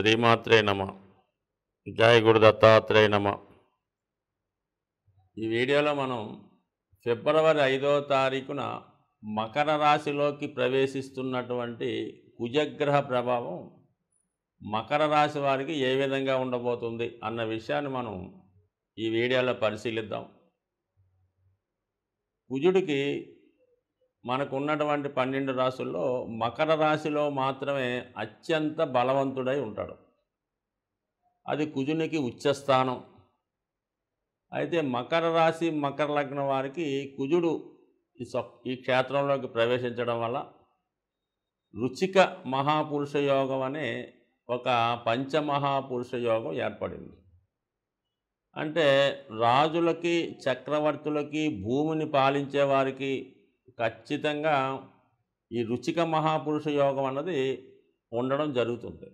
శ్రీమాత్రే నమ జయ గురు దత్తాత్రేయ నమ ఈ వీడియోలో మనం ఫిబ్రవరి ఐదో తారీఖున మకర రాశిలోకి ప్రవేశిస్తున్నటువంటి కుజగ్రహ ప్రభావం మకర రాశి వారికి ఏ విధంగా ఉండబోతుంది అన్న విషయాన్ని మనం ఈ వీడియోలో పరిశీలిద్దాం కుజుడికి మనకు ఉన్నటువంటి పన్నెండు రాసుల్లో మకర రాశిలో మాత్రమే అత్యంత బలవంతుడై ఉంటాడు అది కుజునికి ఉచ్చస్థానం అయితే మకర రాశి మకర లగ్న వారికి కుజుడు ఈ ఈ క్షేత్రంలోకి ప్రవేశించడం వల్ల రుచిక మహాపురుష యోగం అనే ఒక పంచమహాపురుష యోగం ఏర్పడింది అంటే రాజులకి చక్రవర్తులకి భూమిని పాలించే వారికి ఖచ్చితంగా ఈ రుచిక మహాపురుష యోగం అన్నది ఉండడం జరుగుతుంది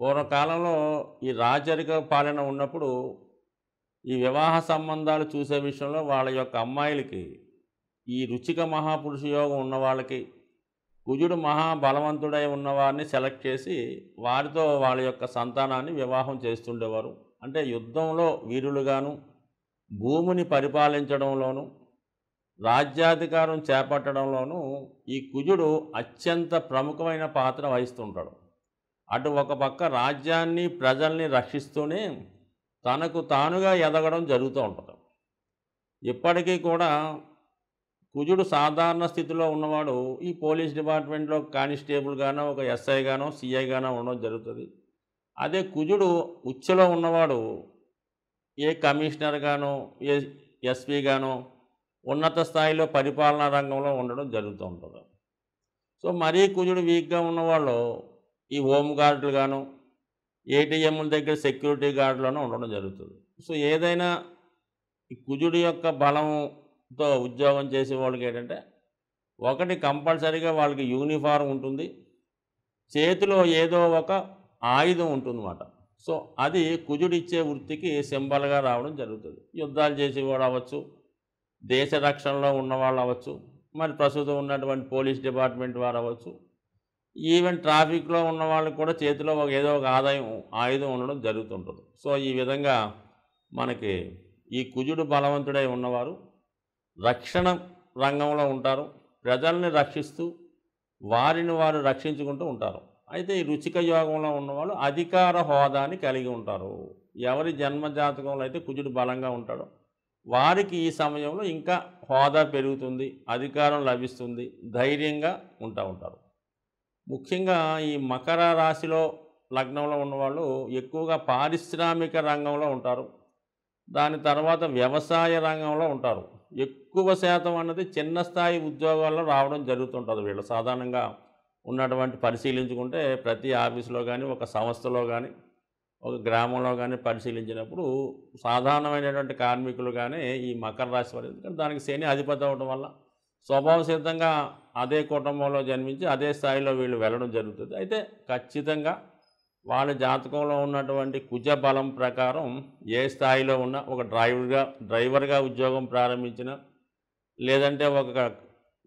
పూర్వకాలంలో ఈ రాజరిక పాలన ఉన్నప్పుడు ఈ వివాహ సంబంధాలు చూసే విషయంలో వాళ్ళ యొక్క అమ్మాయిలకి ఈ రుచిక మహాపురుష యోగం ఉన్న వాళ్ళకి కుజుడు మహాబలవంతుడై ఉన్నవారిని సెలెక్ట్ చేసి వారితో వాళ్ళ యొక్క సంతానాన్ని వివాహం చేస్తుండేవారు అంటే యుద్ధంలో వీరులుగాను భూమిని పరిపాలించడంలోనూ రాజ్యాధికారం చేపట్టడంలోనూ ఈ కుజుడు అత్యంత ప్రముఖమైన పాత్ర వహిస్తుంటాడు అటు ఒక పక్క రాజ్యాన్ని ప్రజల్ని రక్షిస్తూనే తనకు తానుగా ఎదగడం జరుగుతూ ఉంటుంది ఇప్పటికీ కూడా కుజుడు సాధారణ స్థితిలో ఉన్నవాడు ఈ పోలీస్ డిపార్ట్మెంట్లో కానిస్టేబుల్గానో ఒక ఎస్ఐ సిఐ గానో ఉండడం జరుగుతుంది అదే కుజుడు ఉచ్చలో ఉన్నవాడు ఏ కమిషనర్ గానో ఏ ఎస్పీ గానో ఉన్నత స్థాయిలో పరిపాలనా రంగంలో ఉండడం జరుగుతూ ఉంటుంది సో మరీ కుజుడు వీక్గా ఉన్నవాళ్ళు ఈ హోమ్ గార్డులు గాను ఏటీఎంల దగ్గర సెక్యూరిటీ గార్డులను ఉండడం జరుగుతుంది సో ఏదైనా ఈ కుజుడి యొక్క బలంతో ఉద్యోగం చేసే వాళ్ళకి ఏంటంటే ఒకటి కంపల్సరీగా వాళ్ళకి యూనిఫారం ఉంటుంది చేతిలో ఏదో ఒక ఆయుధం ఉంటుందన్నమాట సో అది కుజుడిచ్చే వృత్తికి సింబల్గా రావడం జరుగుతుంది యుద్ధాలు చేసేవాడు అవ్వచ్చు దేశ రక్షణలో ఉన్నవాళ్ళు అవ్వచ్చు మరి ప్రస్తుతం ఉన్నటువంటి పోలీస్ డిపార్ట్మెంట్ వారు అవ్వచ్చు ఈవెన్ ట్రాఫిక్లో ఉన్న వాళ్ళకి కూడా చేతిలో ఒక ఏదో ఒక ఆదాయం ఆయుధం ఉండడం జరుగుతుంటుంది సో ఈ విధంగా మనకి ఈ కుజుడు బలవంతుడై ఉన్నవారు రక్షణ రంగంలో ఉంటారు ప్రజల్ని రక్షిస్తూ వారిని వారు రక్షించుకుంటూ ఉంటారు అయితే ఈ రుచిక యోగంలో ఉన్నవాళ్ళు అధికార హోదాని కలిగి ఉంటారు ఎవరి జన్మ జాతకంలో అయితే కుజుడు బలంగా ఉంటాడో వారికి ఈ సమయంలో ఇంకా హోదా పెరుగుతుంది అధికారం లభిస్తుంది ధైర్యంగా ఉంటా ఉంటారు ముఖ్యంగా ఈ మకర రాశిలో లగ్నంలో ఉన్నవాళ్ళు ఎక్కువగా పారిశ్రామిక రంగంలో ఉంటారు దాని తర్వాత వ్యవసాయ రంగంలో ఉంటారు ఎక్కువ శాతం అన్నది చిన్న స్థాయి ఉద్యోగాల్లో రావడం జరుగుతుంటుంది వీళ్ళు సాధారణంగా ఉన్నటువంటి పరిశీలించుకుంటే ప్రతి ఆఫీసులో కానీ ఒక సంస్థలో కానీ ఒక గ్రామంలో కానీ పరిశీలించినప్పుడు సాధారణమైనటువంటి కార్మికులు కానీ ఈ మకర రాశి వారు ఎందుకంటే దానికి శని అధిపతి అవడం వల్ల స్వభావ సిద్ధంగా అదే కుటుంబంలో జన్మించి అదే స్థాయిలో వీళ్ళు వెళ్ళడం జరుగుతుంది అయితే ఖచ్చితంగా వాళ్ళ జాతకంలో ఉన్నటువంటి కుజ బలం ప్రకారం ఏ స్థాయిలో ఉన్నా ఒక డ్రైవర్గా డ్రైవర్గా ఉద్యోగం ప్రారంభించిన లేదంటే ఒక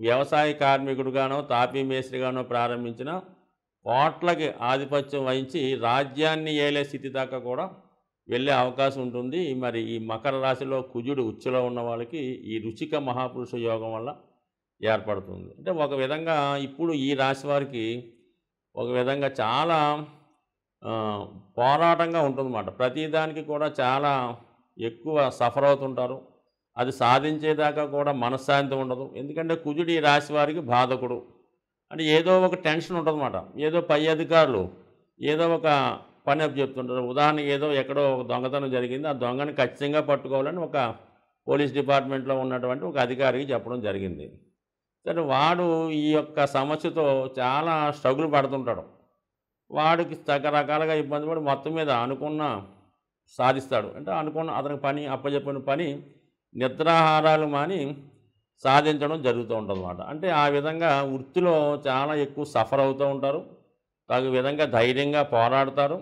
వ్యవసాయ కార్మికుడుగానో తాపీ మేస్త్రిగానో ప్రారంభించిన కోట్లకి ఆధిపత్యం వహించి రాజ్యాన్ని ఏలే స్థితి దాకా కూడా వెళ్ళే అవకాశం ఉంటుంది మరి ఈ మకర రాశిలో కుజుడు ఉచ్చులో ఉన్న వాళ్ళకి ఈ రుచిక మహాపురుష యోగం వల్ల ఏర్పడుతుంది అంటే ఒక విధంగా ఇప్పుడు ఈ రాశి వారికి ఒక విధంగా చాలా పోరాటంగా ఉంటుందన్నమాట ప్రతిదానికి కూడా చాలా ఎక్కువ సఫర్ అవుతుంటారు అది సాధించేదాకా కూడా మనశ్శాంతి ఉండదు ఎందుకంటే కుజుడు ఈ రాశి వారికి బాధకుడు అంటే ఏదో ఒక టెన్షన్ ఉంటుందన్నమాట ఏదో పై అధికారులు ఏదో ఒక పని అప్పు చెప్తుంటారు ఉదాహరణకి ఏదో ఎక్కడో ఒక దొంగతనం జరిగింది ఆ దొంగని ఖచ్చితంగా పట్టుకోవాలని ఒక పోలీస్ డిపార్ట్మెంట్లో ఉన్నటువంటి ఒక అధికారికి చెప్పడం జరిగింది సరే వాడు ఈ యొక్క సమస్యతో చాలా స్ట్రగుల్ పడుతుంటాడు వాడికి రకరకాలుగా ఇబ్బంది పడి మొత్తం మీద అనుకున్న సాధిస్తాడు అంటే అనుకున్న అతనికి పని అప్పచెప్పిన పని నిద్రాహారాలు మాని సాధించడం జరుగుతూ ఉంటుందన్నమాట అంటే ఆ విధంగా వృత్తిలో చాలా ఎక్కువ సఫర్ అవుతూ ఉంటారు తగు విధంగా ధైర్యంగా పోరాడతారు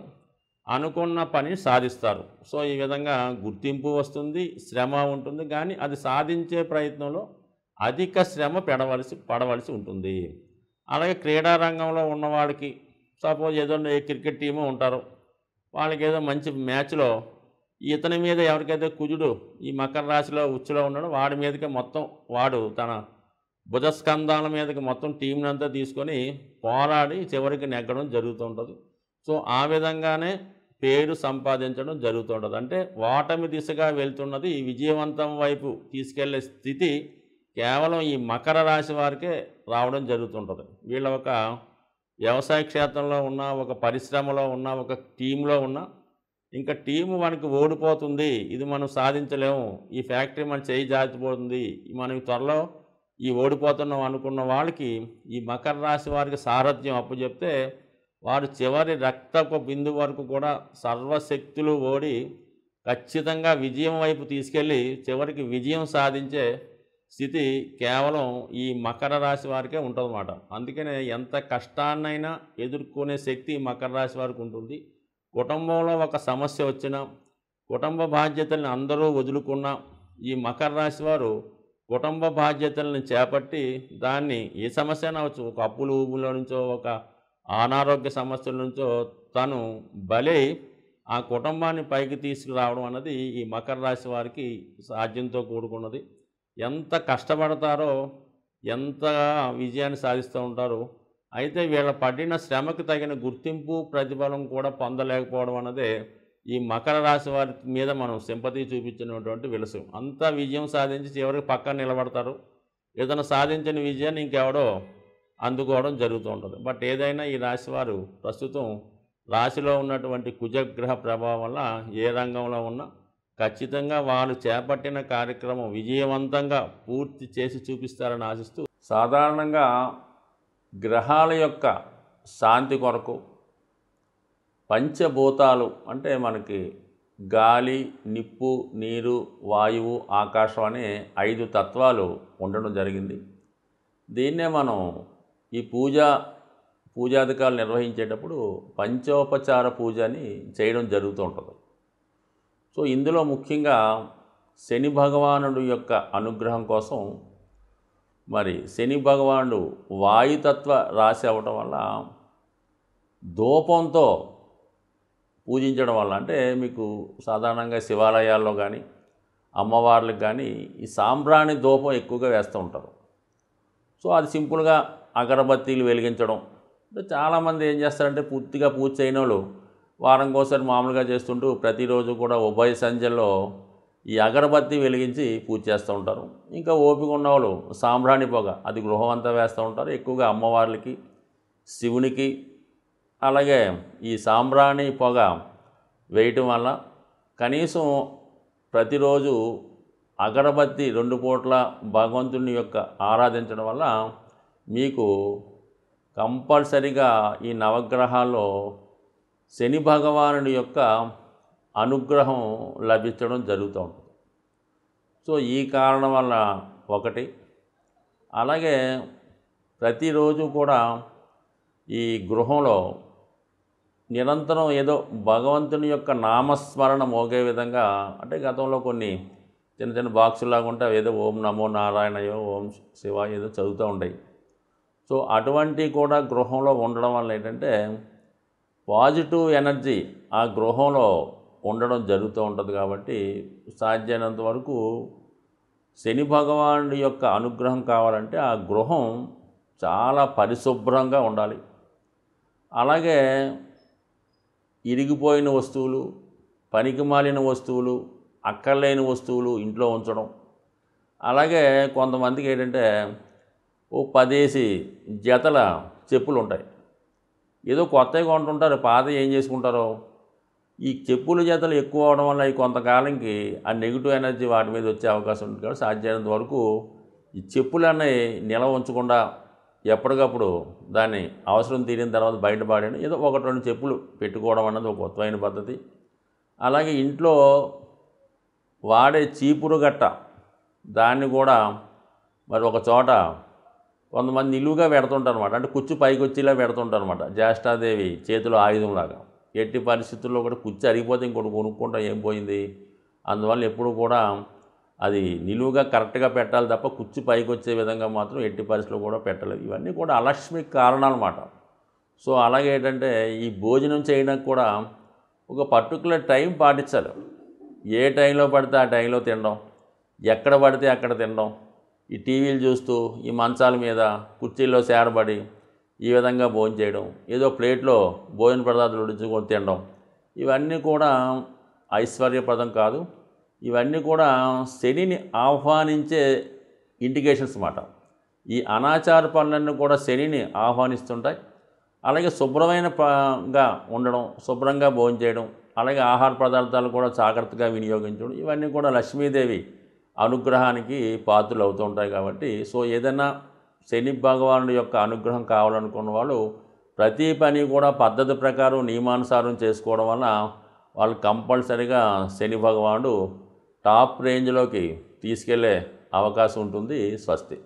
అనుకున్న పని సాధిస్తారు సో ఈ విధంగా గుర్తింపు వస్తుంది శ్రమ ఉంటుంది కానీ అది సాధించే ప్రయత్నంలో అధిక శ్రమ పెడవలసి పడవలసి ఉంటుంది అలాగే క్రీడా రంగంలో ఉన్నవాడికి సపోజ్ ఏదో క్రికెట్ టీము ఉంటారు వాళ్ళకి ఏదో మంచి మ్యాచ్లో ఇతని మీద ఎవరికైతే కుజుడు ఈ మకర రాశిలో ఉచ్చులో ఉన్నాడో వాడి మీదకి మొత్తం వాడు తన భుజస్కంధాల మీదకి మొత్తం టీంని అంతా తీసుకొని పోరాడి చివరికి నెగ్గడం జరుగుతుంటుంది సో ఆ విధంగానే పేరు సంపాదించడం జరుగుతుంటుంది అంటే ఓటమి దిశగా వెళ్తున్నది ఈ విజయవంతం వైపు తీసుకెళ్లే స్థితి కేవలం ఈ మకర రాశి వారికే రావడం జరుగుతుంటుంది వీళ్ళ ఒక వ్యవసాయ క్షేత్రంలో ఉన్న ఒక పరిశ్రమలో ఉన్న ఒక టీంలో ఉన్న ఇంకా టీము మనకి ఓడిపోతుంది ఇది మనం సాధించలేము ఈ ఫ్యాక్టరీ మన చేయి జారిపోతుంది మనం త్వరలో ఈ ఓడిపోతున్నాం అనుకున్న వాళ్ళకి ఈ మకర రాశి వారికి సారథ్యం అప్పు చెప్తే వారు చివరి రక్తపు బిందు వరకు కూడా సర్వశక్తులు ఓడి ఖచ్చితంగా విజయం వైపు తీసుకెళ్ళి చివరికి విజయం సాధించే స్థితి కేవలం ఈ మకర రాశి వారికే ఉంటుందన్నమాట అందుకనే ఎంత కష్టాన్నైనా ఎదుర్కొనే శక్తి మకర రాశి వారికి ఉంటుంది కుటుంబంలో ఒక సమస్య వచ్చినా కుటుంబ బాధ్యతల్ని అందరూ వదులుకున్నా ఈ మకర రాశి వారు కుటుంబ బాధ్యతలను చేపట్టి దాన్ని ఏ సమస్య అవచ్చు ఒక అప్పుల ఊబుల్లో నుంచో ఒక అనారోగ్య సమస్యల నుంచో తను బలే ఆ కుటుంబాన్ని పైకి తీసుకురావడం అన్నది ఈ మకర రాశి వారికి సాధ్యంతో కూడుకున్నది ఎంత కష్టపడతారో ఎంత విజయాన్ని సాధిస్తూ ఉంటారో అయితే వీళ్ళ పడిన శ్రమకు తగిన గుర్తింపు ప్రతిఫలం కూడా పొందలేకపోవడం అన్నదే ఈ మకర రాశి వారి మీద మనం సింపతి చూపించినటువంటి విలసం అంతా విజయం సాధించి చివరికి పక్కన నిలబడతారు ఏదైనా సాధించిన విజయాన్ని ఇంకెవడో అందుకోవడం జరుగుతూ ఉంటుంది బట్ ఏదైనా ఈ రాశి వారు ప్రస్తుతం రాశిలో ఉన్నటువంటి కుజగ్రహ ప్రభావం వల్ల ఏ రంగంలో ఉన్నా ఖచ్చితంగా వాళ్ళు చేపట్టిన కార్యక్రమం విజయవంతంగా పూర్తి చేసి చూపిస్తారని ఆశిస్తూ సాధారణంగా గ్రహాల యొక్క శాంతి కొరకు పంచభూతాలు అంటే మనకి గాలి నిప్పు నీరు వాయువు ఆకాశం అనే ఐదు తత్వాలు ఉండడం జరిగింది దీన్నే మనం ఈ పూజ పూజాధికారులు నిర్వహించేటప్పుడు పంచోపచార పూజ అని చేయడం జరుగుతూ ఉంటుంది సో ఇందులో ముఖ్యంగా శని భగవానుడు యొక్క అనుగ్రహం కోసం మరి శని భగవానుడు వాయుతత్వ రాశి అవ్వటం వల్ల దూపంతో పూజించడం వల్ల అంటే మీకు సాధారణంగా శివాలయాల్లో కానీ అమ్మవార్లకు కానీ ఈ సాంబ్రాణి దూపం ఎక్కువగా వేస్తూ ఉంటారు సో అది సింపుల్గా అగరబత్తీలు వెలిగించడం చాలామంది ఏం చేస్తారంటే పూర్తిగా పూజ చేయని వాళ్ళు వారంకోసారి మామూలుగా చేస్తుంటూ ప్రతిరోజు కూడా ఉభయ సంధ్యలో ఈ అగరబత్తి వెలిగించి పూజ చేస్తూ ఉంటారు ఇంకా ఓపిక ఉన్నవాళ్ళు సాంబ్రాణి పొగ అది గృహం అంతా వేస్తూ ఉంటారు ఎక్కువగా అమ్మవార్లకి శివునికి అలాగే ఈ సాంబ్రాణి పొగ వేయటం వల్ల కనీసం ప్రతిరోజు అగరబత్తి రెండు పూట్ల భగవంతుని యొక్క ఆరాధించడం వల్ల మీకు కంపల్సరిగా ఈ నవగ్రహాల్లో శని భగవానుడి యొక్క అనుగ్రహం లభించడం జరుగుతూ ఉంటుంది సో ఈ కారణం వల్ల ఒకటి అలాగే ప్రతిరోజు కూడా ఈ గృహంలో నిరంతరం ఏదో భగవంతుని యొక్క నామస్మరణ మోగే విధంగా అంటే గతంలో కొన్ని చిన్న చిన్న బాక్సులాగా ఉంటే ఏదో ఓం నమో నారాయణయో ఓం శివ ఏదో చదువుతూ ఉంటాయి సో అటువంటివి కూడా గృహంలో ఉండడం వల్ల ఏంటంటే పాజిటివ్ ఎనర్జీ ఆ గృహంలో ఉండడం జరుగుతూ ఉంటుంది కాబట్టి సాధ్యమైనంత వరకు శని భగవానుడి యొక్క అనుగ్రహం కావాలంటే ఆ గృహం చాలా పరిశుభ్రంగా ఉండాలి అలాగే ఇరిగిపోయిన వస్తువులు పనికి మాలిన వస్తువులు అక్కర్లేని వస్తువులు ఇంట్లో ఉంచడం అలాగే కొంతమందికి ఏంటంటే ఓ పదేసి జతల చెప్పులు ఉంటాయి ఏదో కొత్తవి కొంటుంటారు పాత ఏం చేసుకుంటారో ఈ చెప్పుల జతలు ఎక్కువ అవడం వల్ల ఈ కొంతకాలంకి ఆ నెగిటివ్ ఎనర్జీ వాటి మీద వచ్చే అవకాశం ఉంటుంది కాబట్టి సాధ్యమైనంత వరకు ఈ చెప్పులన్నీ నిలవ ఉంచకుండా ఎప్పటికప్పుడు దాన్ని అవసరం తీరిన తర్వాత బయటపడేయడం ఏదో ఒకటి రెండు చెప్పులు పెట్టుకోవడం అన్నది ఒక కొత్తమైన పద్ధతి అలాగే ఇంట్లో వాడే చీపురు గట్ట దాన్ని కూడా మరి ఒక చోట కొంతమంది నిలువుగా పెడుతుంటారు అనమాట అంటే కుచ్చు పైకి వచ్చేలా పెడుతుంటారు అనమాట జ్యేష్ఠాదేవి చేతిలో ఆయుధంలాగా ఎట్టి పరిస్థితుల్లో కూడా కుచ్చి అరిగిపోతే ఇంకోటి కొనుక్కుంటాం ఏం పోయింది అందువల్ల ఎప్పుడు కూడా అది నిలువుగా కరెక్ట్గా పెట్టాలి తప్ప కుచ్చి పైకి వచ్చే విధంగా మాత్రం ఎట్టి పరిస్థితుల్లో కూడా పెట్టలేదు ఇవన్నీ కూడా అలక్ష్మి కారణాలన్నమాట సో అలాగే ఏంటంటే ఈ భోజనం చేయడానికి కూడా ఒక పర్టికులర్ టైం పాటించాలి ఏ టైంలో పడితే ఆ టైంలో తినడం ఎక్కడ పడితే అక్కడ తినడం ఈ టీవీలు చూస్తూ ఈ మంచాల మీద కుర్చీల్లో సేరబడి ఈ విధంగా భోజనం చేయడం ఏదో ప్లేట్లో భోజన పదార్థాలు ఉడించుకొని తినడం ఇవన్నీ కూడా ఐశ్వర్యప్రదం కాదు ఇవన్నీ కూడా శనిని ఆహ్వానించే ఇండికేషన్స్ అన్నమాట ఈ అనాచార పనులన్నీ కూడా శనిని ఆహ్వానిస్తుంటాయి అలాగే శుభ్రమైనగా ఉండడం శుభ్రంగా భోజనం చేయడం అలాగే ఆహార పదార్థాలు కూడా జాగ్రత్తగా వినియోగించడం ఇవన్నీ కూడా లక్ష్మీదేవి అనుగ్రహానికి పాత్రలు అవుతూ ఉంటాయి కాబట్టి సో ఏదైనా శని భగవానుడి యొక్క అనుగ్రహం కావాలనుకున్న వాళ్ళు ప్రతి పని కూడా పద్ధతి ప్రకారం నియమానుసారం చేసుకోవడం వల్ల వాళ్ళు కంపల్సరిగా శని భగవానుడు టాప్ రేంజ్లోకి తీసుకెళ్లే అవకాశం ఉంటుంది స్వస్తి